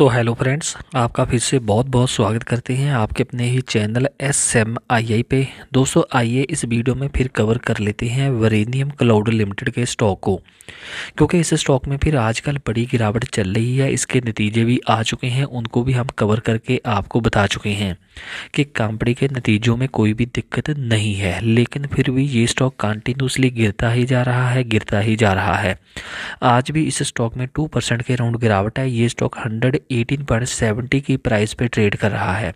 तो hello friends आपका फिर से बहुत बहुत स्वागत करते हैं आपके अपने ही channel S M I I पे दोस्तों आइए इस वीडियो में फिर कवर कर लेते हैं वरेनियम क्लाउड लिमिटेड के स्टॉक को क्योंकि इस स्टॉक में फिर आजकल बड़ी गिरावट चल रही है इसके नतीजे भी आ चुके हैं उनको भी हम कवर करके आपको बता चुके हैं कि कंपनी के नतीजों में कोई भी दिक्कत नहीं है लेकिन फिर भी ये स्टॉक कंटिन्यूसली गिरता ही जा रहा है गिरता ही जा रहा है आज भी इस स्टॉक में टू परसेंट के राउंड गिरावट है ये stock hundred eighteen point seventy की प्राइस पे ट्रेड कर रहा है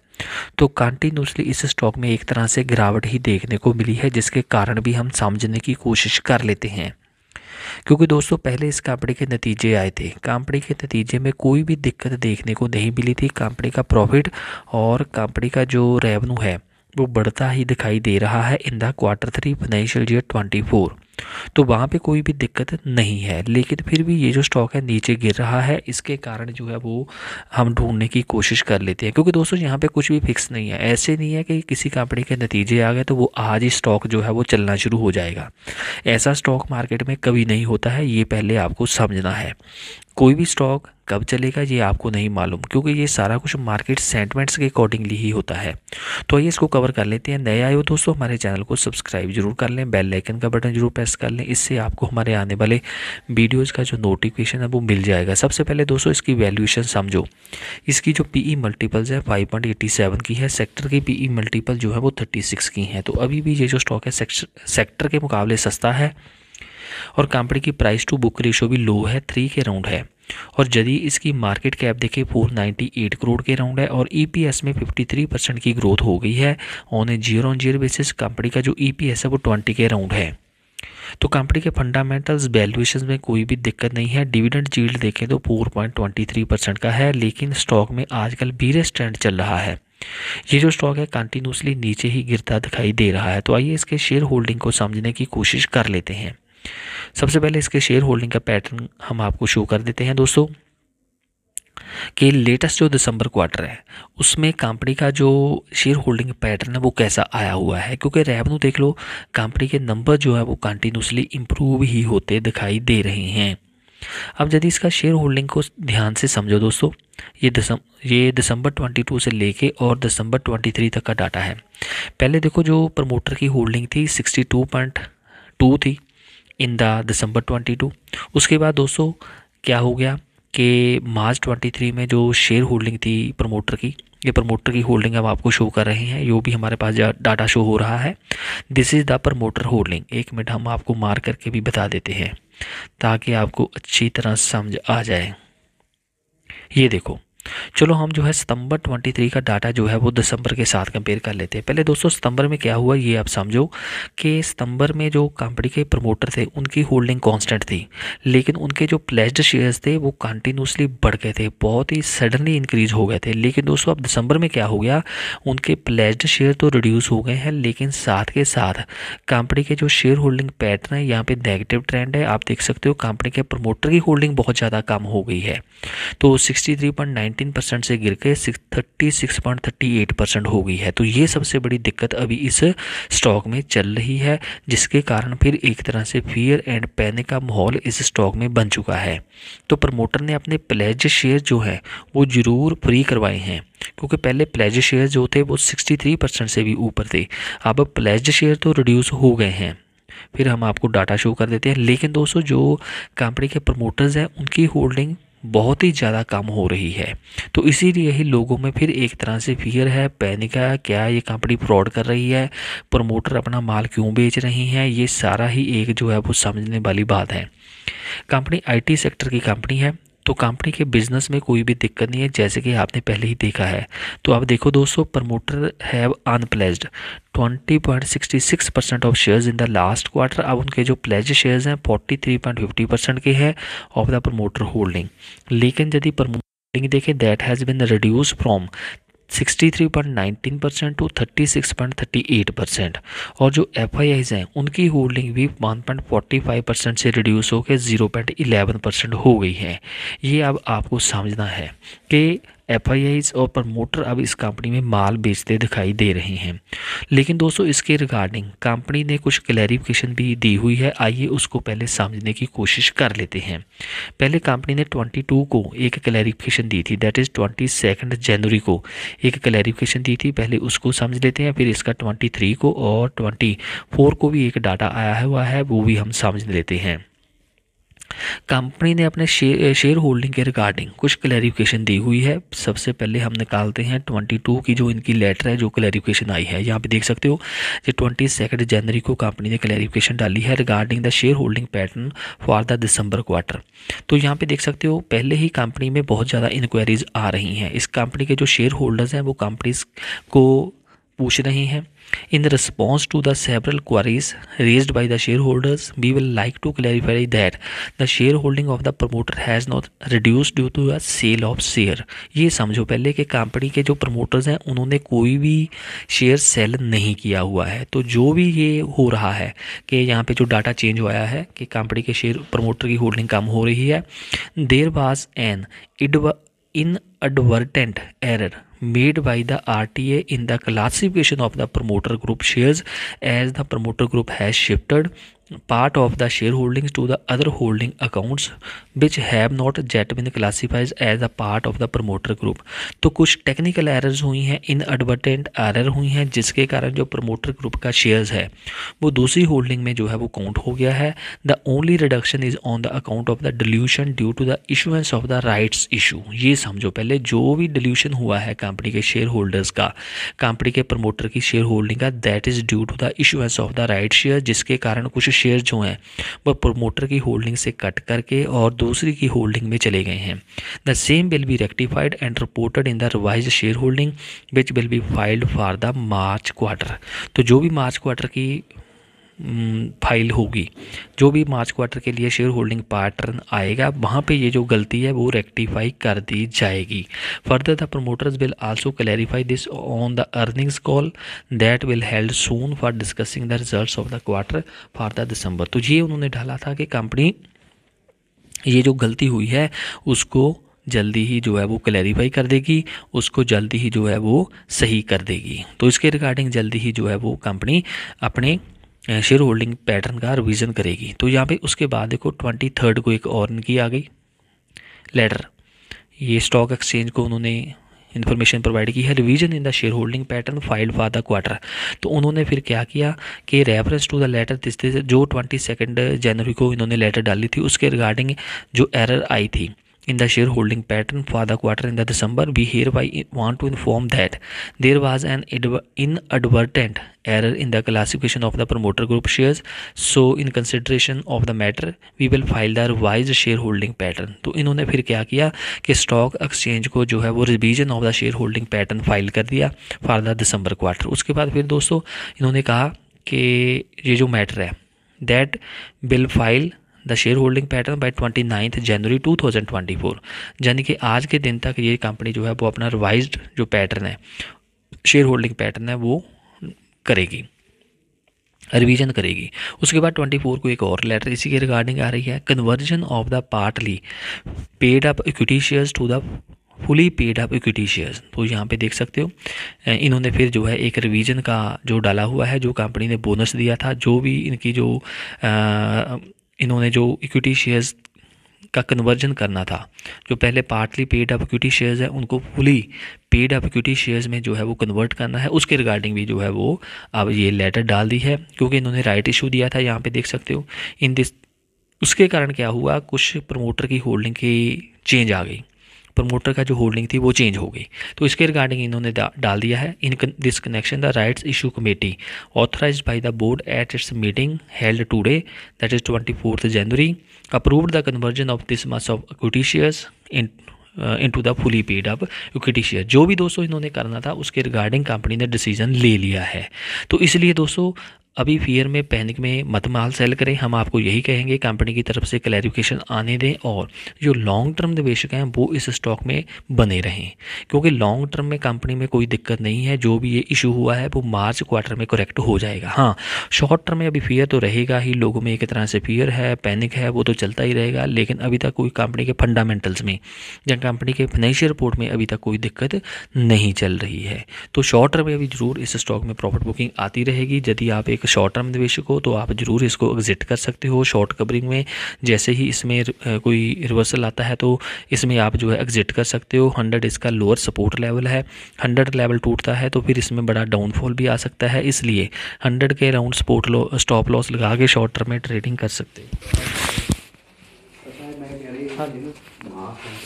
तो कंटिन्यूसली इस स्टॉक में एक तरह से गिरावट ही देखने को मिली है जिसके कारण भी हम समझने की कोशिश कर लेते हैं क्योंकि दोस्तों पहले इस कंपनी के नतीजे आए थे कंपनी के नतीजे में कोई भी दिक्कत देखने को नहीं मिली थी कंपनी का प्रॉफिट और कंपनी का जो रेवन्यू है वो बढ़ता ही दिखाई दे रहा है in the quarter three financial year twenty four तो वहाँ पे कोई भी दिक्कत नहीं है लेकिन फिर भी ये जो स्टॉक है नीचे गिर रहा है इसके कारण जो है वो हम ढूंढने की कोशिश कर लेते हैं क्योंकि दोस्तों यहाँ पे कुछ भी फिक्स नहीं है ऐसे नहीं है कि किसी कंपनी के नतीजे आ गए तो वो आज ही स्टॉक जो है वो चलना शुरू हो जाएगा ऐसा स्टॉक मार्केट में कभी नहीं होता है ये पहले आपको समझना है कोई भी स्टॉक कब चलेगा ये आपको नहीं मालूम क्योंकि ये सारा कुछ मार्केट सेंटमेंट्स के अकॉर्डिंगली ही होता है तो आइए इसको कवर कर लेते हैं नए आए हो दोस्तों हमारे चैनल को सब्सक्राइब जरूर कर लें बेल लाइकन का बटन जरूर प्रेस प्रेस कर लें इससे आपको हमारे आने वाले वीडियोस का जो नोटिफिकेशन है वो मिल जाएगा सबसे पहले दोस्तों इसकी वैल्यूएशन समझो इसकी जो पीई मल्टीपल्स e है 5.87 की है सेक्टर की पीई मल्टीपल e जो है वो 36 की है तो अभी भी ये जो स्टॉक है सेक्टर के मुकाबले सस्ता है और कंपनी की प्राइस टू बुक रेशो भी लो है थ्री के राउंड है और यदि इसकी मार्केट कैप देखें 498 करोड़ के राउंड है और ईपीएस e में 53 परसेंट की ग्रोथ हो गई है on a zero on zero basis company का जो ईपीएस है वो 20 के राउंड है तो कंपनी के फंडामेंटल्स वैल्यूएशन में कोई भी दिक्कत नहीं है डिविडेंड जील्ड देखें तो four point twenty three percent का है लेकिन स्टॉक में आजकल बीरेस ट्रेंड चल रहा है ये जो स्टॉक है कंटिन्यूसली नीचे ही गिरता दिखाई दे रहा है तो आइए इसके शेयर होल्डिंग को समझने की कोशिश कर लेते हैं सबसे पहले इसके शेयर होल्डिंग का पैटर्न हम आपको शो कर देते हैं दोस्तों कि लेटेस्ट जो दिसंबर क्वार्टर है उसमें कंपनी का जो शेयर होल्डिंग पैटर्न है वो कैसा आया हुआ है क्योंकि रेवन्यू देख लो कंपनी के नंबर जो है वो कंटिन्यूसली इम्प्रूव ही होते दिखाई दे रहे हैं अब यदि इसका शेयर होल्डिंग को ध्यान से समझो दोस्तों ये दिसम ये दिसंबर 22 से लेके और दिसंबर 23 तक का डाटा है पहले देखो जो प्रमोटर की होल्डिंग थी 62.2 थी इन द दिसंबर 22 उसके बाद दोस्तों क्या हो गया कि मार्च 23 में जो शेयर होल्डिंग थी प्रमोटर की ये प्रमोटर की होल्डिंग हम आपको शो कर रहे हैं यो भी हमारे पास डाटा शो हो रहा है this is the promoter holding एक मिनट हम आपको मार करके भी बता देते हैं ताकि आपको अच्छी तरह समझ आ जाए ये देखो चलो हम जो है सितंबर 23 का डाटा जो है वो दिसंबर के साथ कंपेयर कर लेते हैं पहले दोस्तों सितंबर में क्या हुआ ये आप समझो कि सितंबर में जो कंपनी के प्रमोटर थे उनकी होल्डिंग कांस्टेंट थी लेकिन उनके जो प्लेस्ड शेयर्स थे वो कंटिन्यूसली बढ़ गए थे बहुत ही सडनली इंक्रीज हो गए थे लेकिन दोस्तों अब दिसंबर में क्या हो गया उनके प्लेस्ड शेयर तो रिड्यूस हो गए हैं लेकिन साथ के साथ कंपनी के जो शेयर होल्डिंग पैटर्न है यहाँ पर नेगेटिव ट्रेंड है आप देख सकते हो कंपनी के प्रमोटर की होल्डिंग बहुत ज़्यादा कम हो गई है तो सिक्सटी 19 परसेंट से गिर के thirty six point thirty eight percent हो गई है तो ये सबसे बड़ी दिक्कत अभी इस स्टॉक में चल रही है जिसके कारण फिर एक तरह से फियर एंड पैनिक का माहौल इस स्टॉक में बन चुका है तो प्रमोटर ने अपने प्लेज शेयर जो है वो ज़रूर फ्री करवाए हैं क्योंकि पहले प्लेज शेयर जो थे वो 63 परसेंट से भी ऊपर थे अब प्लेज शेयर तो रिड्यूस हो गए हैं फिर हम आपको डाटा शो कर देते हैं लेकिन दोस्तों जो कंपनी के प्रमोटर्स हैं उनकी होल्डिंग बहुत ही ज़्यादा कम हो रही है तो इसीलिए ही लोगों में फिर एक तरह से फियर है पैनिक है क्या ये कंपनी फ्रॉड कर रही है प्रमोटर अपना माल क्यों बेच रही हैं ये सारा ही एक जो है वो समझने वाली बात है कंपनी आईटी सेक्टर की कंपनी है तो कंपनी के बिजनेस में कोई भी दिक्कत नहीं है जैसे कि आपने पहले ही देखा है तो आप देखो दोस्तों promoter have unpledged 20.66 percent of shares in the last quarter अब उनके जो प्लेज शेयर्स हैं 43.50 परसेंट के हैं ऑफ द प्रमोटर होल्डिंग लेकिन यदि प्रमोटिंग देखें that has been reduce from 63.19 percent to 36.38 percent और जो एफ हैं उनकी होल्डिंग भी 1.45 परसेंट से रिड्यूस होकर 0.11 परसेंट हो गई है ये अब आपको समझना है कि एफआईआईज और प्रमोटर अब इस कंपनी में माल बेचते दिखाई दे रहे हैं लेकिन दोस्तों इसके रिगार्डिंग कंपनी ने कुछ क्लैरिफिकेशन भी दी हुई है आइए उसको पहले समझने की कोशिश कर लेते हैं पहले कंपनी ने 22 को एक क्लैरिफिकेशन दी थी दैट इज़ ट्वेंटी सेकेंड जनवरी को एक क्लैरिफिकेशन दी थी पहले उसको समझ लेते हैं फिर इसका ट्वेंटी को और ट्वेंटी को भी एक डाटा आया हुआ है वो भी हम समझ लेते हैं कंपनी ने अपने शेयर होल्डिंग के रिगार्डिंग कुछ क्लैरिफिकेशन दी हुई है सबसे पहले हम निकालते हैं 22 की जो इनकी लेटर है जो क्लैरिफिकेशन आई है यहाँ पे देख सकते हो कि ट्वेंटी सेकेंड जनवरी को कंपनी ने क्लैरिफिकेशन डाली है regarding the share holding pattern for the December quarter तो यहाँ पे देख सकते हो पहले ही कंपनी में बहुत ज़्यादा इंक्वायरीज आ रही हैं इस कंपनी के जो शेयर होल्डर्स हैं वो कंपनीज को पूछ रहे हैं In the response to the several queries raised by the shareholders, we will like to clarify that the shareholding of the promoter has not reduced due to a sale of share. ये समझो पहले कि company के जो promoters हैं उन्होंने कोई भी शेयर सेल नहीं किया हुआ है तो जो भी ये हो रहा है कि यहाँ पे जो डाटा चेंज हुआ है कि कंपनी के शेयर प्रमोटर की होल्डिंग कम हो रही है देर वाज एन इड inadvertent error made by the RTA in the classification of the promoter group shares as the promoter group has shifted part of the share holding to the other holding accounts which have not yet been classified as a part of the promoter group तो कुछ technical errors हुई हैं इन inadvertent error हुई हैं जिसके कारण जो promoter group का शेयर्स है वो दूसरी होल्डिंग में जो है वो काउंट हो गया है the only reduction is on the account of the dilution due to the issuance of the rights issue ये समझो पहले जो भी डल्यूशन हुआ है कंपनी के शेयर होल्डर्स का कंपनी के प्रमोटर की शेयर होल्डिंग का that is due to the issuance of the right share जिसके कारण कुछ शेयर जो हैं वह प्रोमोटर की होल्डिंग से कट करके और दूसरी की होल्डिंग में चले गए हैं the same will be rectified and reported in the revised share holding which will be filed for the March quarter तो जो भी मार्च क्वार्टर की फाइल हम्म, होगी जो भी मार्च क्वार्टर के लिए शेयर होल्डिंग पैटर्न आएगा वहाँ पे ये जो गलती है वो रेक्टिफाई कर दी जाएगी further the promoters will also clarify this on the earnings call that will held soon for discussing the result of the quarter for the December तो ये उन्होंने ढाला था कि कंपनी ये जो गलती हुई है उसको जल्दी ही जो है वो क्लैरिफाई कर देगी उसको जल्दी ही जो है वो सही कर देगी तो इसके रिगार्डिंग जल्दी ही जो है वो कंपनी अपने शेयर होल्डिंग पैटर्न का रिविज़न करेगी तो यहाँ पे उसके बाद देखो ट्वेंटी थर्ड को एक और की आ गई लेटर ये स्टॉक एक्सचेंज को उन्होंने इन्फॉर्मेशन प्रोवाइड की है revision in the share holding pattern file for the quarter तो उन्होंने फिर क्या किया कि reference to the letter this जो ट्वेंटी सेकेंड जनवरी को इन्होंने लेटर डाली थी उसके रिगार्डिंग जो एरर आई थी in the shareholding pattern for the quarter in the December, we hereby want to inform that there was an inadvertent error in the classification of the promoter group shares. So, in consideration of the matter, we will file the revised shareholding pattern. तो इन्होंने फिर क्या किया कि stock exchange को जो है वो revision of the share holding pattern file कर दिया फॉर द दिसंबर क्वार्टर उसके बाद फिर दोस्तों इन्होंने कहा कि ये जो मैटर है that will file the share holding pattern by twenty ninth January two thousand twenty four यानी कि आज के दिन तक ये कंपनी जो है वो अपना रिवाइज जो पैटर्न है शेयर होल्डिंग पैटर्न है वो करेगी रिवीजन करेगी उसके बाद ट्वेंटी फोर को एक और लेटर इसी के रिगार्डिंग आ रही है conversion of the partly paid up equity shares to the fully paid up equity shares तो यहाँ पे देख सकते हो इन्होंने फिर जो है एक रिवीजन का जो डाला हुआ है जो कंपनी ने बोनस दिया था जो भी इनकी जो आ, इन्होंने जो इक्विटी शेयर्स का कन्वर्जन करना था जो पहले partly paid up equity shares है उनको fully paid up equity shares में जो है वो कन्वर्ट करना है उसके रिगार्डिंग भी जो है वो अब ये लेटर डाल दी है क्योंकि इन्होंने राइट इशू दिया था यहाँ पे देख सकते हो इन दिस उसके कारण क्या हुआ कुछ प्रमोटर की होल्डिंग की चेंज आ गई प्रमोटर का जो होल्डिंग थी वो चेंज हो गई तो इसके रिगार्डिंग इन्होंने डाल दिया है in this connection the rights issue committee authorise by the board at its meeting held today that is twenty fourth January approved the conversion of this mass of equity in into the fully paid up equity share जो भी दोस्तों इन्होंने करना था उसके regarding company ने decision ले लिया है तो इसलिए दोस्तों अभी फियर में पैनिक में मत माल सेल करें हम आपको यही कहेंगे कंपनी की तरफ से क्लैरिफिकेशन आने दें और जो लॉन्ग टर्म निवेशक हैं वो इस स्टॉक में बने रहें क्योंकि लॉन्ग टर्म में कंपनी में कोई दिक्कत नहीं है जो भी ये इशू हुआ है वो मार्च क्वार्टर में करेक्ट हो जाएगा हाँ शॉर्ट टर्म में अभी फियर तो रहेगा ही लोगों में एक तरह से फियर है पैनिक है वो तो चलता ही रहेगा लेकिन अभी तक कोई कंपनी के फंडामेंटल्स में या कंपनी के फाइनेंशियल रिपोर्ट में अभी तक कोई दिक्कत नहीं चल रही है तो शॉर्ट टर्म में अभी ज़रूर इस स्टॉक में प्रॉफिट बुकिंग आती रहेगी यदि आप एक शॉर्ट टर्म निवेशक हो तो आप ज़रूर इसको एग्जिट कर सकते हो शॉर्ट कवरिंग में जैसे ही इसमें कोई रिवर्सल आता है तो इसमें आप जो है एग्जिट कर सकते हो हंड्रेड इसका लोअर सपोर्ट लेवल है हंड्रेड लेवल टूटता है तो फिर इसमें बड़ा डाउनफॉल भी आ सकता है इसलिए हंड्रेड के अराउंड सपोर्ट लो स्टॉप लॉस लगा के शॉर्ट टर्म में ट्रेडिंग कर सकते हो